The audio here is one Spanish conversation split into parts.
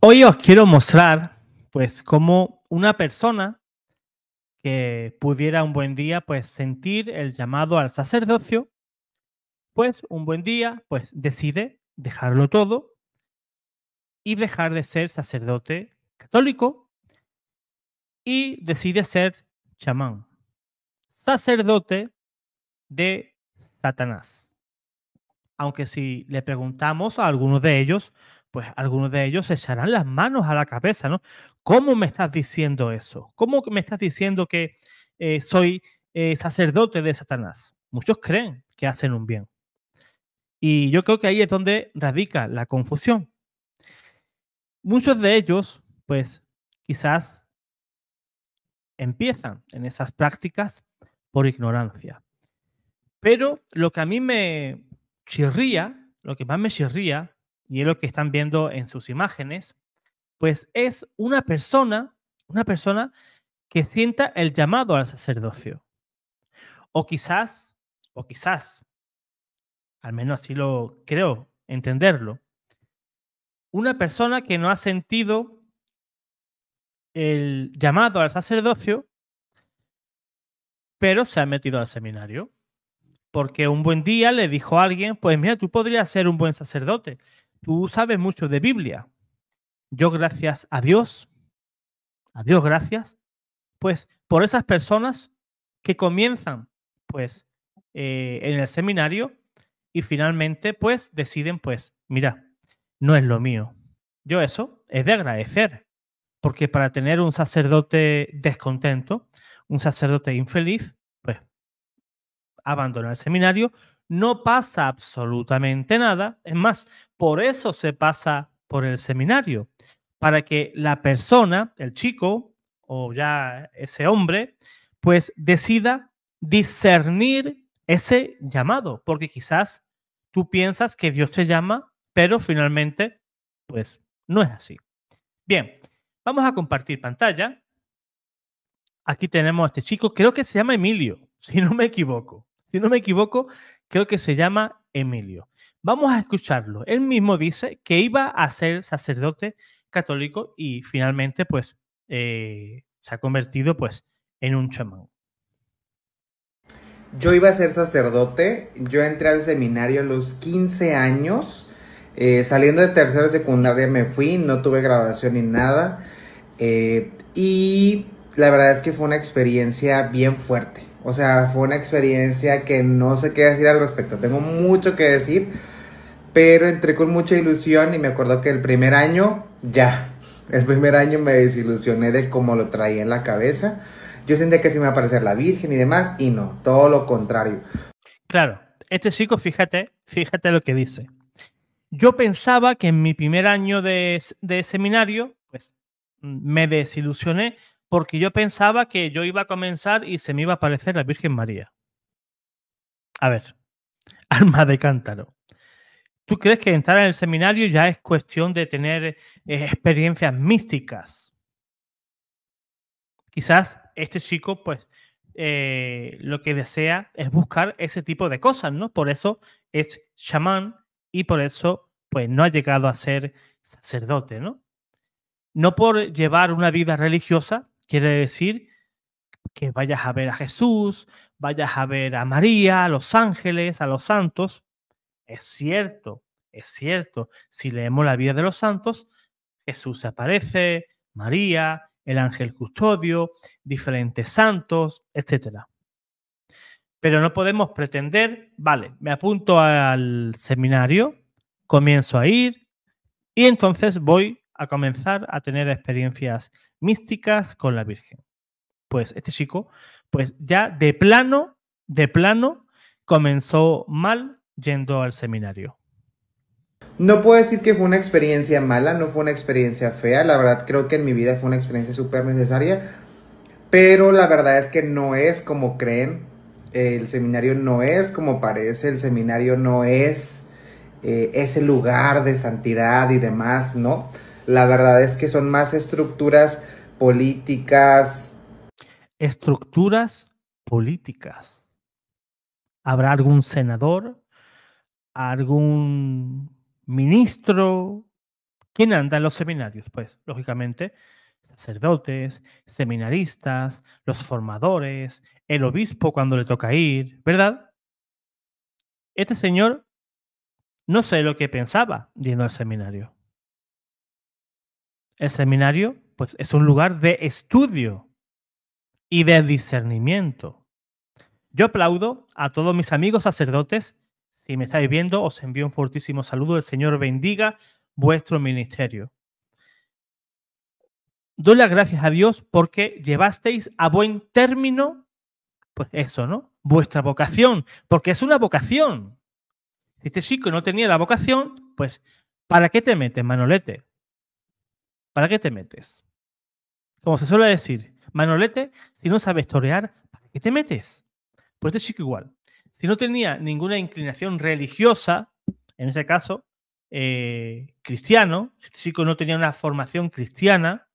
Hoy os quiero mostrar, pues, cómo una persona que pudiera un buen día, pues, sentir el llamado al sacerdocio, pues, un buen día, pues, decide dejarlo todo y dejar de ser sacerdote católico y decide ser chamán, sacerdote de Satanás. Aunque si le preguntamos a algunos de ellos, pues algunos de ellos se echarán las manos a la cabeza, ¿no? ¿Cómo me estás diciendo eso? ¿Cómo me estás diciendo que eh, soy eh, sacerdote de Satanás? Muchos creen que hacen un bien. Y yo creo que ahí es donde radica la confusión. Muchos de ellos, pues quizás empiezan en esas prácticas por ignorancia. Pero lo que a mí me chirría, lo que más me chirría, y es lo que están viendo en sus imágenes, pues es una persona, una persona que sienta el llamado al sacerdocio. O quizás, o quizás, al menos así lo creo entenderlo, una persona que no ha sentido el llamado al sacerdocio, pero se ha metido al seminario. Porque un buen día le dijo a alguien, pues mira, tú podrías ser un buen sacerdote tú sabes mucho de Biblia. Yo gracias a Dios, a Dios gracias, pues por esas personas que comienzan pues eh, en el seminario y finalmente pues deciden pues, mira, no es lo mío. Yo eso es de agradecer, porque para tener un sacerdote descontento, un sacerdote infeliz, pues abandona el seminario, no pasa absolutamente nada. Es más, por eso se pasa por el seminario, para que la persona, el chico o ya ese hombre, pues decida discernir ese llamado, porque quizás tú piensas que Dios te llama, pero finalmente, pues no es así. Bien, vamos a compartir pantalla. Aquí tenemos a este chico, creo que se llama Emilio, si no me equivoco. Si no me equivoco, creo que se llama Emilio. Vamos a escucharlo. Él mismo dice que iba a ser sacerdote católico y finalmente pues eh, se ha convertido pues en un chamán. Yo iba a ser sacerdote, yo entré al seminario a los 15 años, eh, saliendo de tercera secundaria me fui, no tuve graduación ni nada eh, y la verdad es que fue una experiencia bien fuerte. O sea, fue una experiencia que no sé qué decir al respecto. Tengo mucho que decir, pero entré con mucha ilusión y me acuerdo que el primer año, ya, el primer año me desilusioné de cómo lo traía en la cabeza. Yo sentía que se me iba a aparecer la Virgen y demás, y no, todo lo contrario. Claro, este chico, fíjate, fíjate lo que dice. Yo pensaba que en mi primer año de, de seminario, pues me desilusioné porque yo pensaba que yo iba a comenzar y se me iba a aparecer la Virgen María. A ver, alma de cántaro. ¿Tú crees que entrar en el seminario ya es cuestión de tener eh, experiencias místicas? Quizás este chico, pues, eh, lo que desea es buscar ese tipo de cosas, ¿no? Por eso es chamán y por eso, pues, no ha llegado a ser sacerdote, ¿no? No por llevar una vida religiosa Quiere decir que vayas a ver a Jesús, vayas a ver a María, a los ángeles, a los santos. Es cierto, es cierto. Si leemos la vida de los santos, Jesús aparece, María, el ángel custodio, diferentes santos, etc. Pero no podemos pretender, vale, me apunto al seminario, comienzo a ir y entonces voy a comenzar a tener experiencias místicas con la Virgen. Pues este chico, pues ya de plano, de plano, comenzó mal yendo al seminario. No puedo decir que fue una experiencia mala, no fue una experiencia fea, la verdad creo que en mi vida fue una experiencia súper necesaria, pero la verdad es que no es como creen, el seminario no es como parece, el seminario no es eh, ese lugar de santidad y demás, ¿no? La verdad es que son más estructuras políticas. Estructuras políticas. ¿Habrá algún senador? ¿Algún ministro? ¿Quién anda en los seminarios? Pues, lógicamente, sacerdotes, seminaristas, los formadores, el obispo cuando le toca ir, ¿verdad? Este señor no sé lo que pensaba yendo al seminario. El seminario, pues, es un lugar de estudio y de discernimiento. Yo aplaudo a todos mis amigos sacerdotes. Si me estáis viendo, os envío un fortísimo saludo. El Señor bendiga vuestro ministerio. Doy las gracias a Dios porque llevasteis a buen término, pues eso, ¿no? Vuestra vocación, porque es una vocación. Si este chico no tenía la vocación, pues, ¿para qué te metes, Manolete? ¿para qué te metes? Como se suele decir, Manolete, si no sabes torear, ¿para qué te metes? Pues este chico igual. Si no tenía ninguna inclinación religiosa, en ese caso, eh, cristiano, si este chico no tenía una formación cristiana,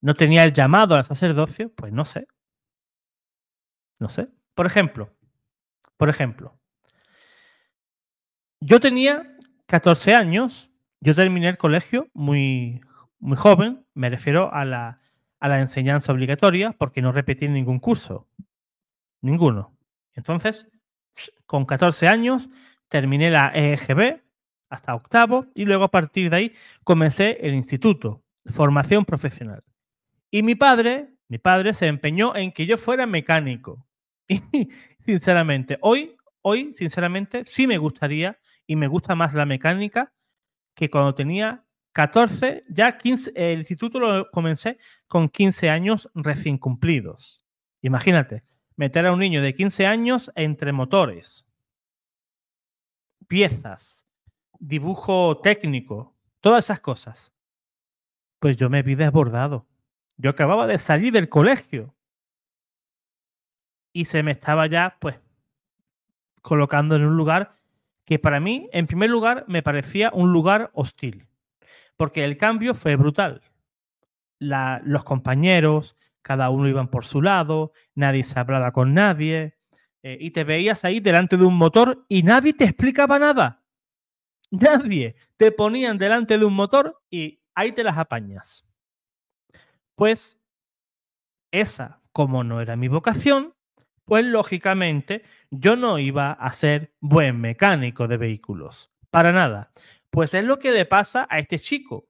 no tenía el llamado al sacerdocio, pues no sé. No sé. Por ejemplo, por ejemplo, yo tenía 14 años yo terminé el colegio muy, joven, me refiero a la, enseñanza obligatoria, porque no repetí ningún curso, ninguno. Entonces, con 14 años, terminé la EGB hasta octavo y luego a partir de ahí comencé el instituto, formación profesional. Y mi padre, mi padre se empeñó en que yo fuera mecánico. Y sinceramente, hoy, hoy, sinceramente, sí me gustaría y me gusta más la mecánica que cuando tenía 14, ya el instituto lo comencé con 15 años recién cumplidos. Imagínate, meter a un niño de 15 años entre motores, piezas, dibujo técnico, todas esas cosas. Pues yo me vi desbordado. Yo acababa de salir del colegio y se me estaba ya, pues, colocando en un lugar que para mí, en primer lugar, me parecía un lugar hostil, porque el cambio fue brutal. los compañeros, cada uno iban por su lado, nadie se hablaba con nadie, eh, y te veías ahí delante de un motor y nadie te explicaba nada. Nadie. Te ponían delante de un motor y ahí te las apañas. Pues esa, como no era mi vocación, pues lógicamente yo no iba a ser buen mecánico de vehículos, para nada. Pues es lo que le pasa a este chico,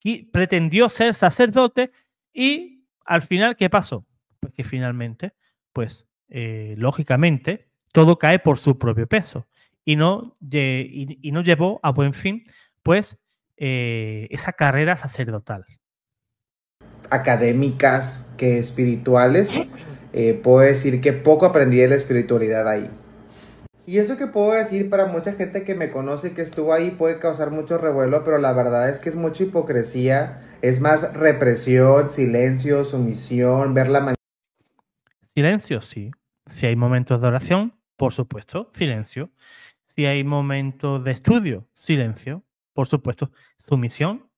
que pretendió ser sacerdote y al final, ¿qué pasó? Pues que finalmente, pues eh, lógicamente, todo cae por su propio peso y no, no llevó a buen fin, pues, eh, esa carrera sacerdotal. Académicas que espirituales. Eh, puedo decir que poco aprendí de la espiritualidad ahí. Y eso que puedo decir para mucha gente que me conoce que estuvo ahí puede causar mucho revuelo, pero la verdad es que es mucha hipocresía, es más represión, silencio, sumisión, ver la mañana Silencio, sí. Si hay momentos de oración, por supuesto, silencio. Si hay momentos de estudio, silencio, por supuesto. Sumisión.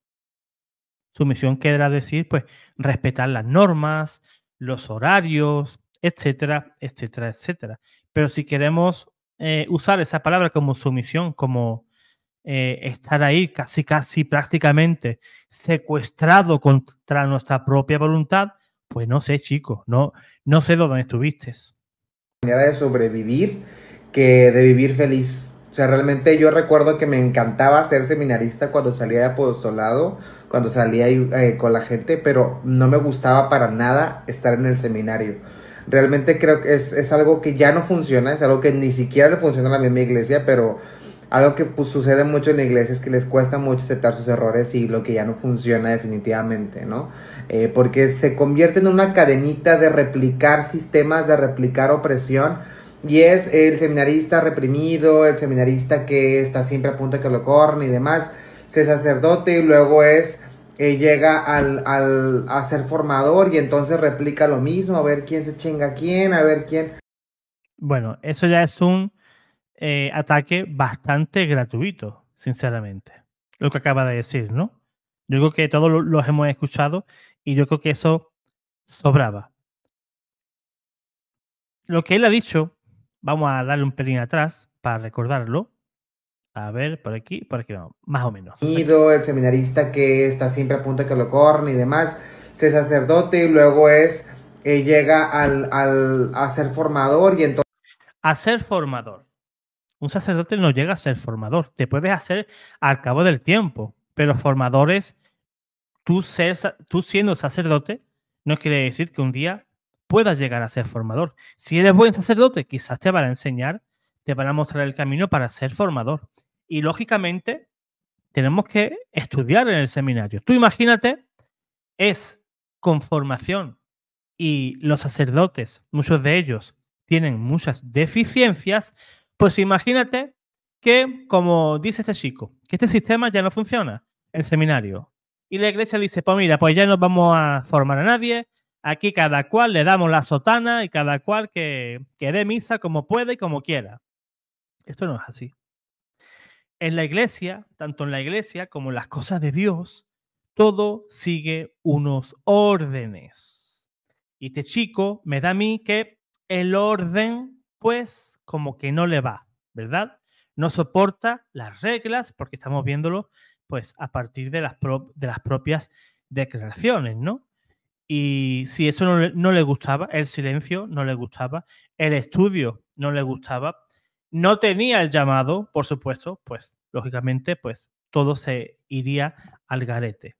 Sumisión quedará decir, pues, respetar las normas, los horarios, etcétera, etcétera, etcétera. Pero si queremos eh, usar esa palabra como sumisión, como eh, estar ahí casi, casi prácticamente secuestrado contra nuestra propia voluntad, pues no sé, chicos, no, no sé dónde estuviste. De sobrevivir que de vivir feliz. O sea, realmente yo recuerdo que me encantaba ser seminarista cuando salía de apostolado, cuando salía eh, con la gente, pero no me gustaba para nada estar en el seminario. Realmente creo que es, algo que ya no funciona, es algo que ni siquiera le funciona a la misma iglesia, pero algo que pues, sucede mucho en la iglesia es que les cuesta mucho aceptar sus errores y lo que ya no funciona definitivamente, ¿no? Eh, porque se convierte en una cadenita de replicar sistemas, de replicar opresión y es el seminarista reprimido, el seminarista que está siempre a punto de que lo corran y demás. Se sacerdote y luego es eh, llega al, a ser formador y entonces replica lo mismo, a ver quién se chinga quién, a ver quién. Bueno, eso ya es un eh, ataque bastante gratuito, sinceramente, lo que acaba de decir, ¿no? Yo creo que todos los hemos escuchado y yo creo que eso sobraba. Lo que él ha dicho Vamos a darle un pelín atrás para recordarlo. A ver, por aquí, por aquí vamos, más o menos. El seminarista que está siempre a punto de que lo corren y demás, se sacerdote y luego es, eh, llega al, a ser formador y entonces... A ser formador. Un sacerdote no llega a ser formador, te puedes hacer al cabo del tiempo, pero formadores, tú, tú siendo sacerdote, no quiere decir que un día puedas llegar a ser formador. Si eres buen sacerdote, quizás te van a enseñar, te van a mostrar el camino para ser formador. Y lógicamente, tenemos que estudiar en el seminario. Tú imagínate, es con formación y los sacerdotes, muchos de ellos, tienen muchas deficiencias, pues imagínate que, como dice este chico, que este sistema ya no funciona, el seminario. Y la iglesia dice, pues mira, pues ya no vamos a formar a nadie, Aquí cada cual le damos la sotana y cada cual que, que dé misa como puede y como quiera. Esto no es así. En la iglesia, tanto en la iglesia como en las cosas de Dios, todo sigue unos órdenes. Y este chico me da a mí que el orden, pues, como que no le va, ¿verdad? No soporta las reglas, porque estamos viéndolo, pues, a partir de las, de las propias declaraciones, ¿no? Y si eso no, no le gustaba, el silencio no le gustaba, el estudio no le gustaba, no tenía el llamado, por supuesto, pues lógicamente, pues todo se iría al garete.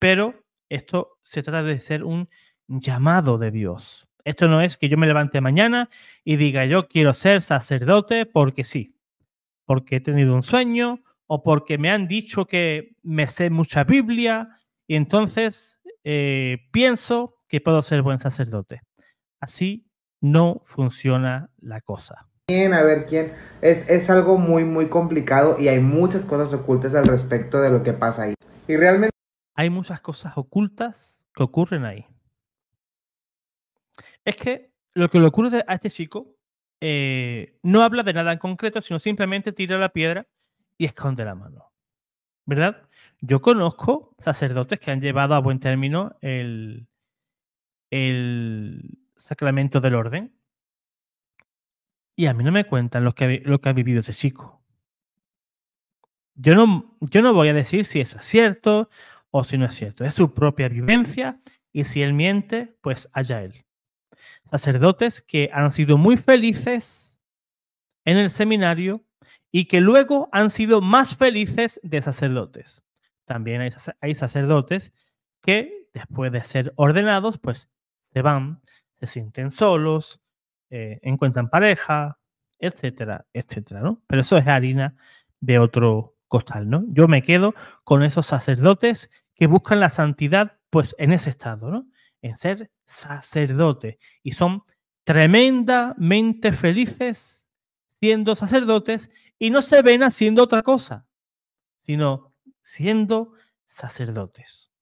Pero esto se trata de ser un llamado de Dios. Esto no es que yo me levante mañana y diga yo quiero ser sacerdote porque sí, porque he tenido un sueño o porque me han dicho que me sé mucha Biblia y entonces eh, pienso que puedo ser buen sacerdote. Así no funciona la cosa. Bien, a ver quién. Es, algo muy, muy complicado y hay muchas cosas ocultas al respecto de lo que pasa ahí. Y realmente... Hay muchas cosas ocultas que ocurren ahí. Es que lo que le ocurre a este chico eh, no habla de nada en concreto, sino simplemente tira la piedra y esconde la mano. ¿Verdad? Yo conozco sacerdotes que han llevado a buen término el, sacramento del orden y a mí no me cuentan lo que, ha vivido este chico. Yo no, yo no voy a decir si es cierto o si no es cierto. Es su propia vivencia y si él miente, pues haya él. Sacerdotes que han sido muy felices en el seminario y que luego han sido más felices de sacerdotes también hay, sacerdotes que después de ser ordenados, pues se van, se sienten solos, eh, encuentran pareja, etcétera, etcétera, ¿no? Pero eso es harina de otro costal, ¿no? Yo me quedo con esos sacerdotes que buscan la santidad, pues en ese estado, ¿no? En ser sacerdote. Y son tremendamente felices siendo sacerdotes y no se ven haciendo otra cosa, sino siendo sacerdotes.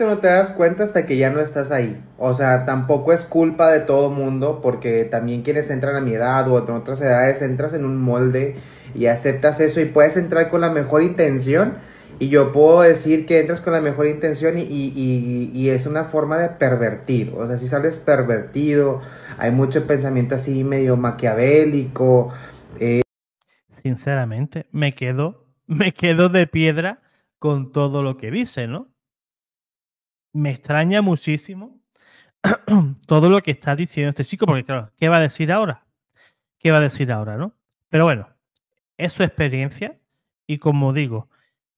No te das cuenta hasta que ya no estás ahí. O sea, tampoco es culpa de todo mundo, porque también quienes entran a mi edad o en otras edades entras en un molde y aceptas eso y puedes entrar con la mejor intención. Y yo puedo decir que entras con la mejor intención y, es una forma de pervertir. O sea, si sales pervertido, hay mucho pensamiento así medio maquiavélico. Eh. Sinceramente, me quedo me quedo de piedra con todo lo que dice, ¿no? Me extraña muchísimo todo lo que está diciendo este chico, porque claro, ¿qué va a decir ahora? ¿Qué va a decir ahora, no? Pero bueno, es su experiencia y como digo,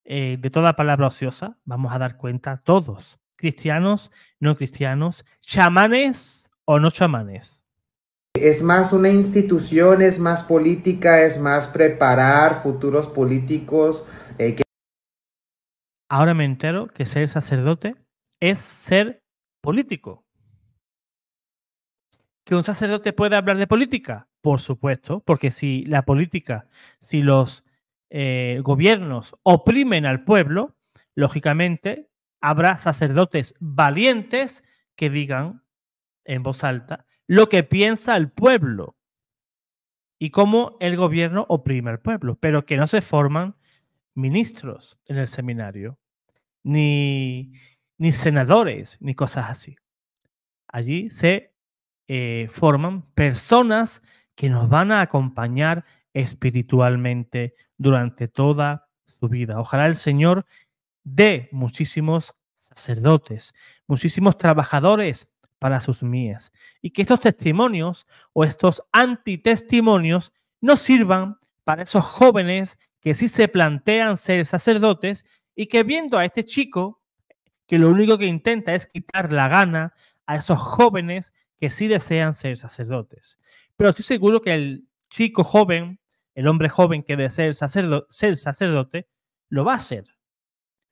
eh, de toda palabra ociosa vamos a dar cuenta todos, cristianos, no cristianos, chamanes o no chamanes. Es más una institución, es más política, es más preparar futuros políticos. Eh, Ahora me entero que ser sacerdote es ser político. ¿Que un sacerdote puede hablar de política? Por supuesto, porque si la política, si los eh, gobiernos oprimen al pueblo, lógicamente habrá sacerdotes valientes que digan en voz alta lo que piensa el pueblo y cómo el gobierno oprime al pueblo, pero que no se forman ministros en el seminario, ni, ni senadores, ni cosas así. Allí se eh, forman personas que nos van a acompañar espiritualmente durante toda su vida. Ojalá el Señor dé muchísimos sacerdotes, muchísimos trabajadores para sus mías Y que estos testimonios o estos antitestimonios no sirvan para esos jóvenes que sí se plantean ser sacerdotes y que viendo a este chico, que lo único que intenta es quitar la gana a esos jóvenes que sí desean ser sacerdotes. Pero estoy seguro que el chico joven, el hombre joven que desea ser, ser sacerdote, lo va a hacer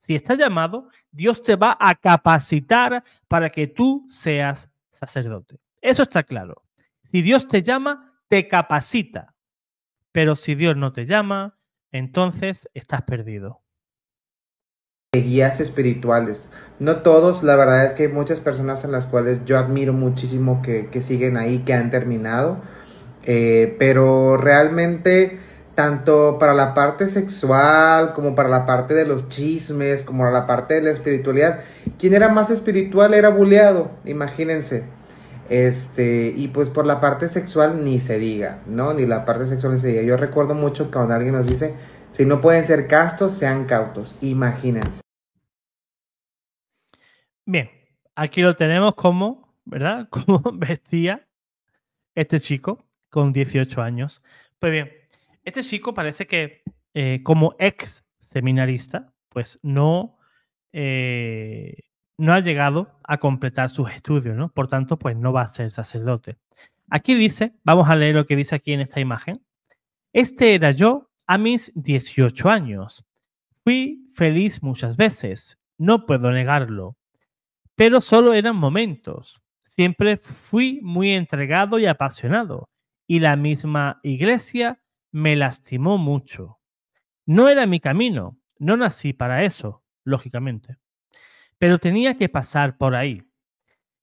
si estás llamado, Dios te va a capacitar para que tú seas sacerdote. Eso está claro. Si Dios te llama, te capacita. Pero si Dios no te llama, entonces estás perdido. Guías espirituales. No todos, la verdad es que hay muchas personas en las cuales yo admiro muchísimo que, siguen ahí, que han terminado. Eh, pero realmente tanto para la parte sexual como para la parte de los chismes, como para la parte de la espiritualidad. Quien era más espiritual era buleado, imagínense. Este, y pues por la parte sexual ni se diga, ¿no? Ni la parte sexual ni se diga. Yo recuerdo mucho que cuando alguien nos dice, si no pueden ser castos, sean cautos, imagínense. Bien, aquí lo tenemos como, ¿verdad? Como vestía este chico con 18 años. Pues bien, este chico parece que eh, como ex seminarista, pues no, eh, no ha llegado a completar sus estudios, ¿no? Por tanto, pues no va a ser sacerdote. Aquí dice, vamos a leer lo que dice aquí en esta imagen. Este era yo a mis 18 años. Fui feliz muchas veces, no puedo negarlo, pero solo eran momentos. Siempre fui muy entregado y apasionado, y la misma iglesia me lastimó mucho. No era mi camino, no nací para eso, lógicamente, pero tenía que pasar por ahí.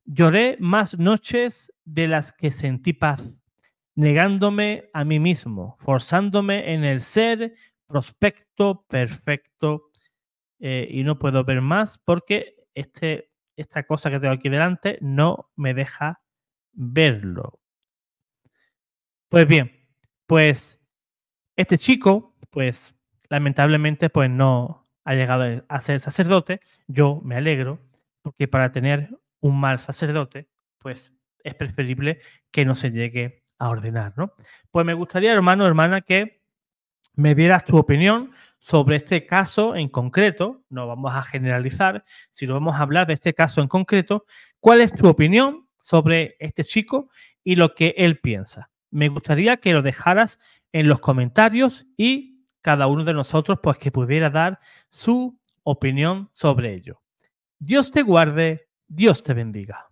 Lloré más noches de las que sentí paz, negándome a mí mismo, forzándome en el ser prospecto perfecto. Eh, y no puedo ver más porque este, esta cosa que tengo aquí delante no me deja verlo. Pues bien, pues este chico, pues lamentablemente, pues no ha llegado a ser sacerdote. Yo me alegro, porque para tener un mal sacerdote, pues es preferible que no se llegue a ordenar, ¿no? Pues me gustaría, hermano, hermana, que me dieras tu opinión sobre este caso en concreto, no vamos a generalizar, sino vamos a hablar de este caso en concreto. ¿Cuál es tu opinión sobre este chico y lo que él piensa? Me gustaría que lo dejaras en los comentarios y cada uno de nosotros pues que pudiera dar su opinión sobre ello. Dios te guarde, Dios te bendiga.